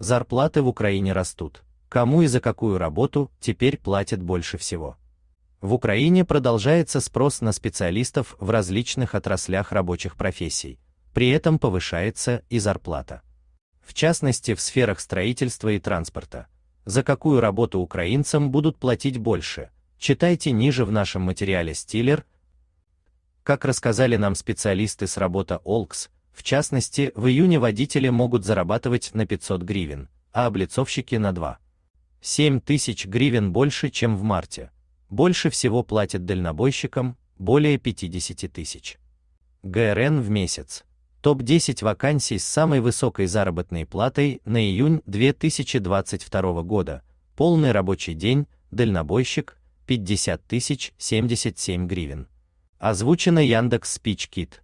Зарплаты в Украине растут. Кому и за какую работу теперь платят больше всего? В Украине продолжается спрос на специалистов в различных отраслях рабочих профессий. При этом повышается и зарплата. В частности, в сферах строительства и транспорта. За какую работу украинцам будут платить больше? Читайте ниже в нашем материале Стиллер. Как рассказали нам специалисты с работы Олкс, в частности, в июне водители могут зарабатывать на 500 гривен, а облицовщики на 2. 7 тысяч гривен больше, чем в марте. Больше всего платят дальнобойщикам, более 50 тысяч. ГРН в месяц. Топ-10 вакансий с самой высокой заработной платой на июнь 2022 года. Полный рабочий день, дальнобойщик, 50 тысяч 77 гривен. Озвучено Яндекс Спичкит.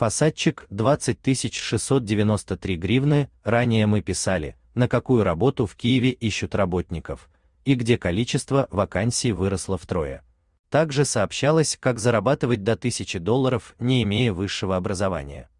Фасадчик 20693 гривны, ранее мы писали, на какую работу в Киеве ищут работников, и где количество вакансий выросло втрое. Также сообщалось, как зарабатывать до 1000 долларов, не имея высшего образования.